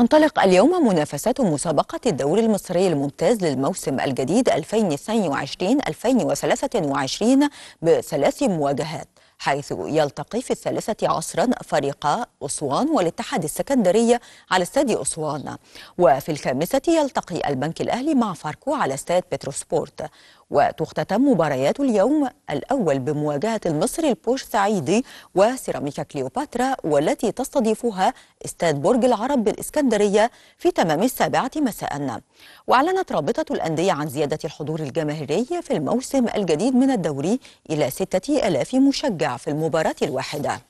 تنطلق اليوم منافسات مسابقة الدوري المصري الممتاز للموسم الجديد 2022-2023 بثلاث مواجهات حيث يلتقي في الثالثة عصرا فريقا أسوان والاتحاد السكندرية على استاد أسوان وفي الخامسة يلتقي البنك الأهلي مع فاركو على استاد بتروسبورت وتختتم مباريات اليوم الأول بمواجهة المصري البوش سعيدي وسيراميكا كليوباترا والتي تستضيفها استاد برج العرب بالإسكندرية في تمام السابعة مساء وأعلنت رابطة الأندية عن زيادة الحضور الجماهيري في الموسم الجديد من الدوري إلى 6000 مشجع في المباراة الواحدة